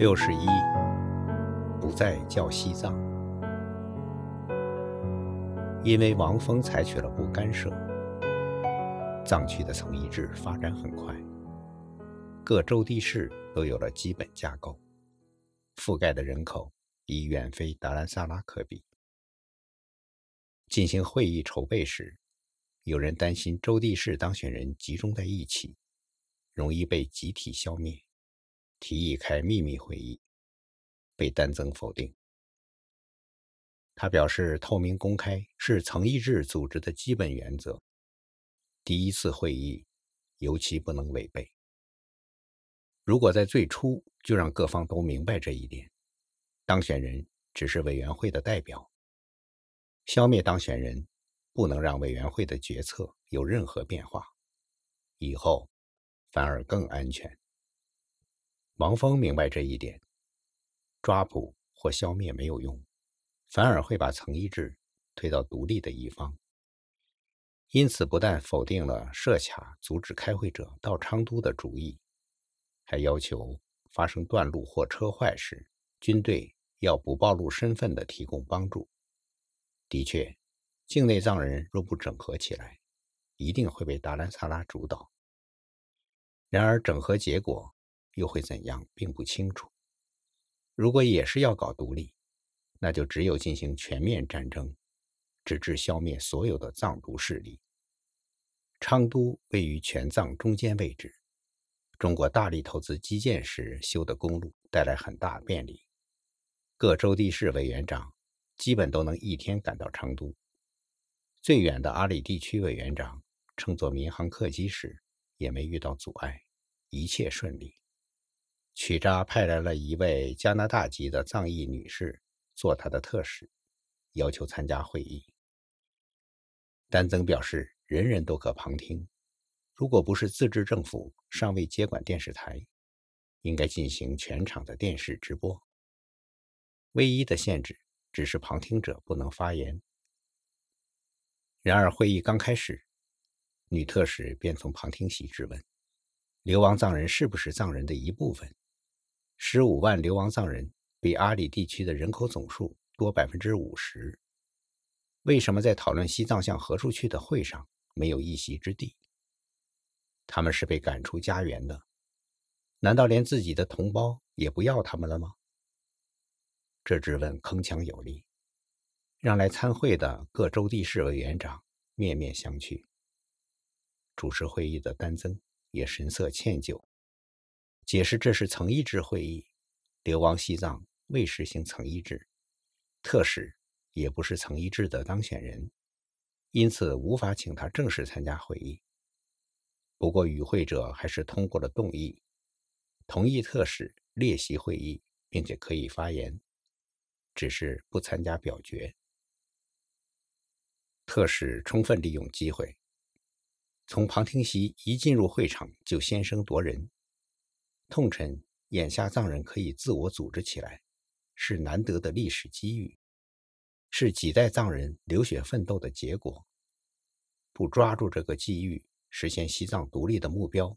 六十一不再叫西藏，因为王峰采取了不干涉，藏区的从一制发展很快，各州地市都有了基本架构，覆盖的人口已远非达兰萨拉可比。进行会议筹备时，有人担心州地市当选人集中在一起，容易被集体消灭。提议开秘密会议，被丹增否定。他表示：“透明公开是曾毅制组织的基本原则，第一次会议尤其不能违背。如果在最初就让各方都明白这一点，当选人只是委员会的代表，消灭当选人不能让委员会的决策有任何变化，以后反而更安全。”王峰明白这一点，抓捕或消灭没有用，反而会把曾一智推到独立的一方。因此，不但否定了设卡阻止开会者到昌都的主意，还要求发生断路或车坏时，军队要不暴露身份的提供帮助。的确，境内藏人若不整合起来，一定会被达兰萨拉主导。然而，整合结果。又会怎样，并不清楚。如果也是要搞独立，那就只有进行全面战争，直至消灭所有的藏独势力。昌都位于全藏中间位置，中国大力投资基建时修的公路带来很大便利，各州地市委员长基本都能一天赶到昌都，最远的阿里地区委员长乘坐民航客机时也没遇到阻碍，一切顺利。曲扎派来了一位加拿大籍的藏裔女士做他的特使，要求参加会议。丹增表示，人人都可旁听。如果不是自治政府尚未接管电视台，应该进行全场的电视直播。唯一的限制只是旁听者不能发言。然而会议刚开始，女特使便从旁听席质问：流亡藏人是不是藏人的一部分？十五万流亡藏人比阿里地区的人口总数多百分之五十，为什么在讨论西藏向何处去的会上没有一席之地？他们是被赶出家园的，难道连自己的同胞也不要他们了吗？这质问铿锵有力，让来参会的各州地市委员长面面相觑，主持会议的丹增也神色歉疚。解释这是曾一制会议，流亡西藏未实行曾一制，特使也不是曾一制的当选人，因此无法请他正式参加会议。不过与会者还是通过了动议，同意特使列席会议，并且可以发言，只是不参加表决。特使充分利用机会，从旁听席一进入会场就先声夺人。痛陈：眼下藏人可以自我组织起来，是难得的历史机遇，是几代藏人流血奋斗的结果。不抓住这个机遇，实现西藏独立的目标，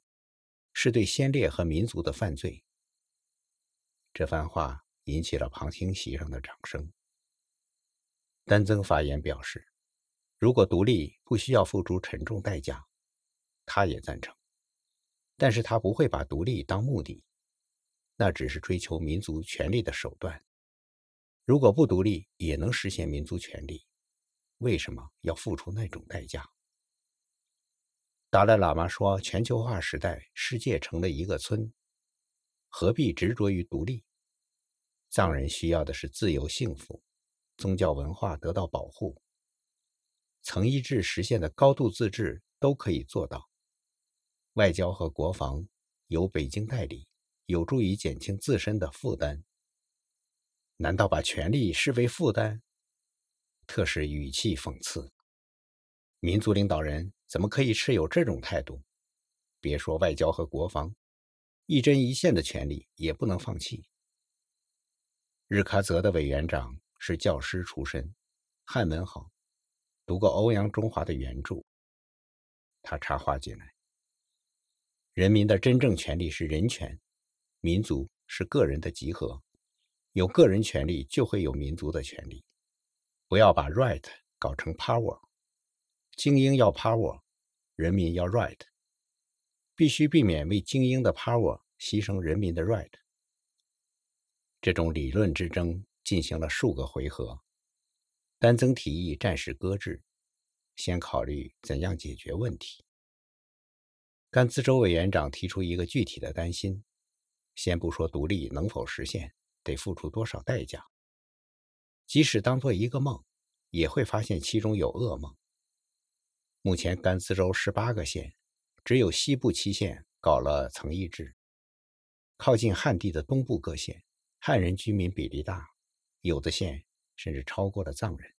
是对先烈和民族的犯罪。这番话引起了旁听席上的掌声。丹增发言表示，如果独立不需要付出沉重代价，他也赞成。但是他不会把独立当目的，那只是追求民族权利的手段。如果不独立也能实现民族权利，为什么要付出那种代价？达赖喇嘛说，全球化时代，世界成了一个村，何必执着于独立？藏人需要的是自由、幸福、宗教文化得到保护，曾一智实现的高度自治都可以做到。外交和国防由北京代理，有助于减轻自身的负担。难道把权力视为负担？特使语气讽刺：民族领导人怎么可以持有这种态度？别说外交和国防，一针一线的权利也不能放弃。日喀则的委员长是教师出身，汉文好，读过欧阳中华的原著。他插话进来。人民的真正权利是人权，民族是个人的集合，有个人权利就会有民族的权利。不要把 right 搞成 power，精英要 power，人民要 right，必须避免为精英的 power 牺牲人民的 right。这种理论之争进行了数个回合，丹增提议暂时搁置，先考虑怎样解决问题。甘孜州委员长提出一个具体的担心：先不说独立能否实现，得付出多少代价。即使当做一个梦，也会发现其中有噩梦。目前甘孜州十八个县，只有西部七县搞了层议制，靠近汉地的东部各县，汉人居民比例大，有的县甚至超过了藏人。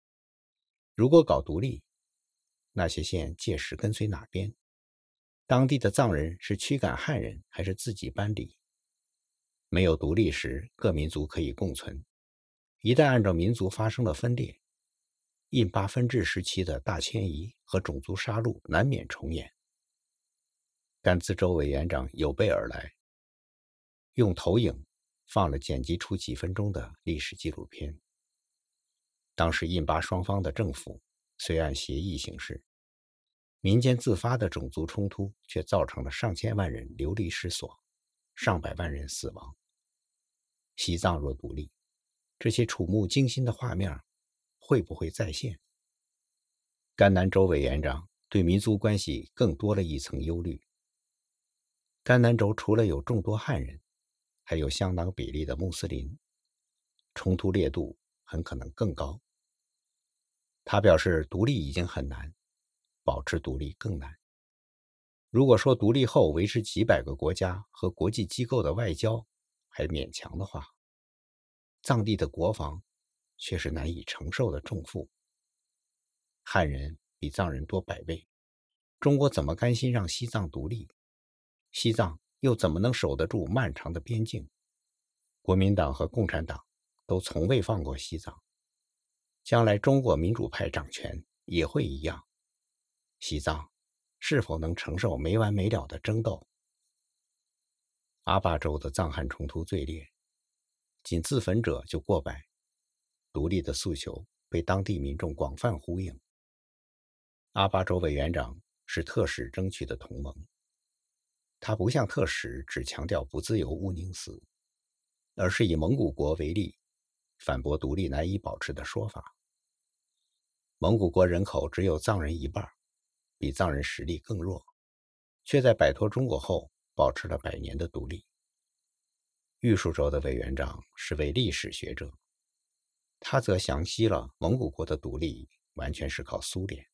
如果搞独立，那些县届时跟随哪边？当地的藏人是驱赶汉人，还是自己搬离？没有独立时，各民族可以共存；一旦按照民族发生了分裂，印巴分治时期的大迁移和种族杀戮难免重演。甘孜州委员长有备而来，用投影放了剪辑出几分钟的历史纪录片。当时印巴双方的政府虽按协议行事。民间自发的种族冲突却造成了上千万人流离失所、上百万人死亡。西藏若独立，这些触目惊心的画面会不会再现？甘南州委员长对民族关系更多了一层忧虑。甘南州除了有众多汉人，还有相当比例的穆斯林，冲突烈度很可能更高。他表示，独立已经很难。保持独立更难。如果说独立后维持几百个国家和国际机构的外交还勉强的话，藏地的国防却是难以承受的重负。汉人比藏人多百倍，中国怎么甘心让西藏独立？西藏又怎么能守得住漫长的边境？国民党和共产党都从未放过西藏，将来中国民主派掌权也会一样。西藏是否能承受没完没了的争斗？阿坝州的藏汉冲突最烈，仅自焚者就过百。独立的诉求被当地民众广泛呼应。阿坝州委员长是特使争取的同盟，他不像特使只强调“不自由毋宁死”，而是以蒙古国为例，反驳独立难以保持的说法。蒙古国人口只有藏人一半。比藏人实力更弱，却在摆脱中国后保持了百年的独立。玉树州的委员长是位历史学者，他则详细了蒙古国的独立完全是靠苏联。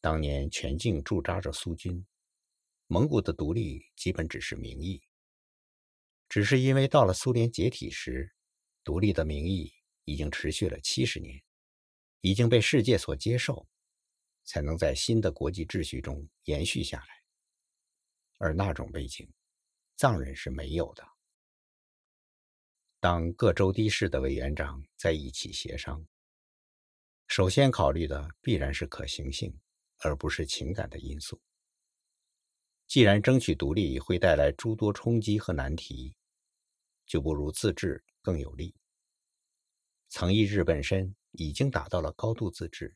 当年全境驻扎着苏军，蒙古的独立基本只是名义，只是因为到了苏联解体时，独立的名义已经持续了七十年，已经被世界所接受。才能在新的国际秩序中延续下来，而那种背景，藏人是没有的。当各州的市的委员长在一起协商，首先考虑的必然是可行性，而不是情感的因素。既然争取独立会带来诸多冲击和难题，就不如自治更有利。曾一日本身已经达到了高度自治。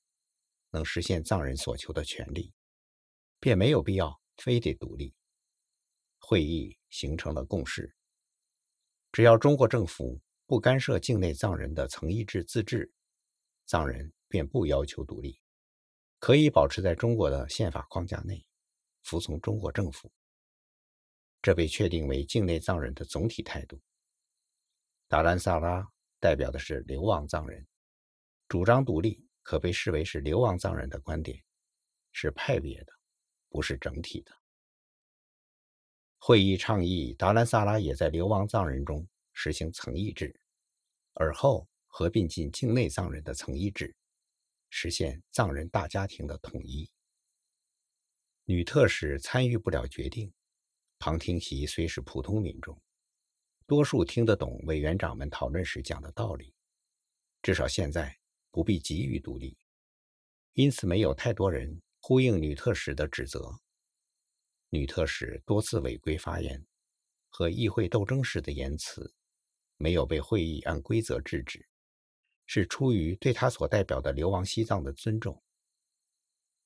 能实现藏人所求的权利，便没有必要非得独立。会议形成了共识：只要中国政府不干涉境内藏人的层议制自治，藏人便不要求独立，可以保持在中国的宪法框架内，服从中国政府。这被确定为境内藏人的总体态度。达兰萨拉代表的是流亡藏人，主张独立。可被视为是流亡藏人的观点，是派别的，不是整体的。会议倡议达兰萨拉也在流亡藏人中实行层议制，而后合并进境内藏人的层议制，实现藏人大家庭的统一。女特使参与不了决定，旁听席虽是普通民众，多数听得懂委员长们讨论时讲的道理，至少现在。不必急于独立，因此没有太多人呼应女特使的指责。女特使多次违规发言和议会斗争式的言辞，没有被会议按规则制止，是出于对她所代表的流亡西藏的尊重。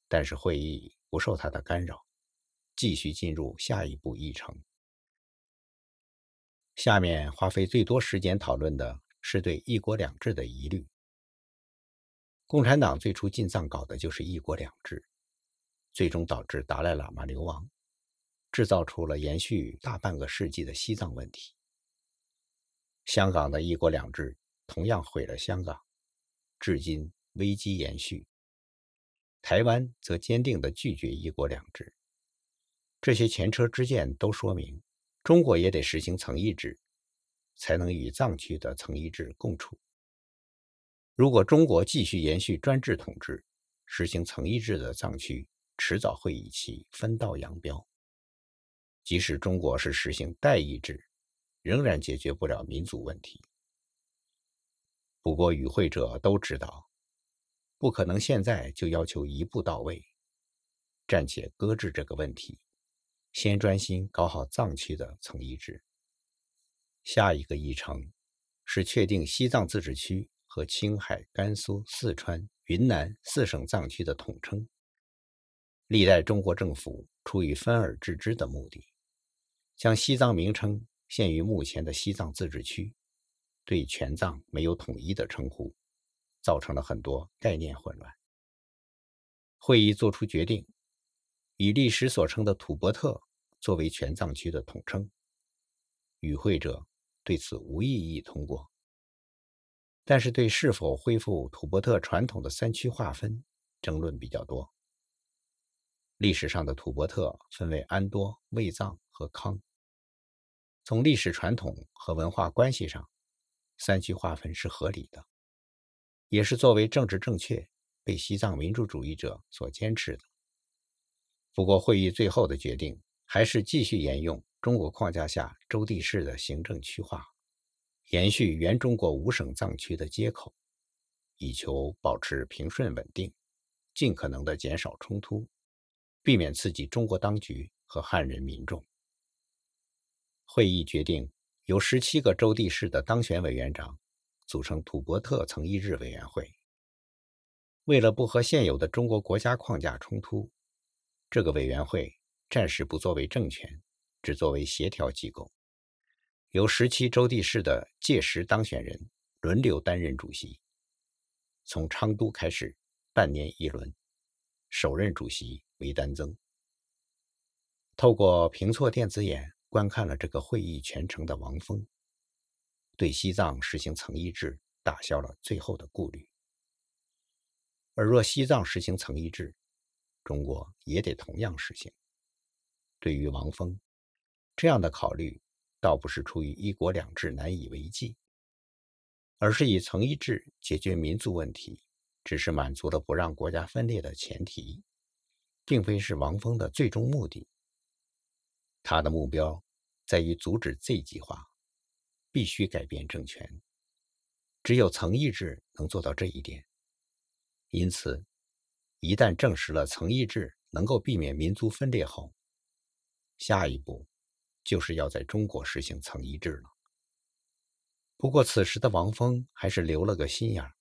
但是会议不受她的干扰，继续进入下一步议程。下面花费最多时间讨论的是对“一国两制”的疑虑。共产党最初进藏搞的就是一国两制，最终导致达赖喇嘛流亡，制造出了延续大半个世纪的西藏问题。香港的一国两制同样毁了香港，至今危机延续。台湾则坚定地拒绝一国两制。这些前车之鉴都说明，中国也得实行层议制，才能与藏区的层议制共处。如果中国继续延续专制统治，实行层议制的藏区，迟早会与其分道扬镳。即使中国是实行代议制，仍然解决不了民族问题。不过与会者都知道，不可能现在就要求一步到位，暂且搁置这个问题，先专心搞好藏区的层议制。下一个议程是确定西藏自治区。和青海、甘肃、四川、云南四省藏区的统称。历代中国政府出于分而治之的目的，将西藏名称限于目前的西藏自治区，对全藏没有统一的称呼，造成了很多概念混乱。会议作出决定，以历史所称的“土伯特”作为全藏区的统称。与会者对此无异议，通过。但是，对是否恢复土伯特传统的三区划分争论比较多。历史上的土伯特分为安多、卫藏和康。从历史传统和文化关系上，三区划分是合理的，也是作为政治正确被西藏民主主义者所坚持的。不过，会议最后的决定还是继续沿用中国框架下州地市的行政区划。延续原中国五省藏区的接口，以求保持平顺稳定，尽可能的减少冲突，避免刺激中国当局和汉人民众。会议决定由十七个州地市的当选委员长组成土博特曾议日委员会。为了不和现有的中国国家框架冲突，这个委员会暂时不作为政权，只作为协调机构。由十七州地市的届时当选人轮流担任主席，从昌都开始，半年一轮。首任主席为丹增。透过平措电子眼观看了这个会议全程的王峰，对西藏实行层一制打消了最后的顾虑。而若西藏实行层一制，中国也得同样实行。对于王峰，这样的考虑。倒不是出于一国两制难以为继，而是以层一制解决民族问题，只是满足了不让国家分裂的前提，并非是王峰的最终目的。他的目标在于阻止 Z 计划，必须改变政权，只有层一制能做到这一点。因此，一旦证实了层一制能够避免民族分裂后，下一步。就是要在中国实行层一致了。不过，此时的王峰还是留了个心眼儿。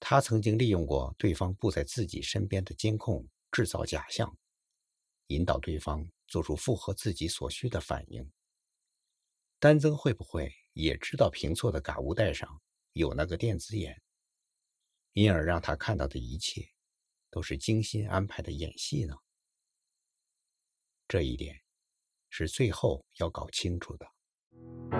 他曾经利用过对方布在自己身边的监控，制造假象，引导对方做出符合自己所需的反应。丹增会不会也知道平措的嘎乌袋上有那个电子眼，因而让他看到的一切都是精心安排的演戏呢？这一点。是最后要搞清楚的。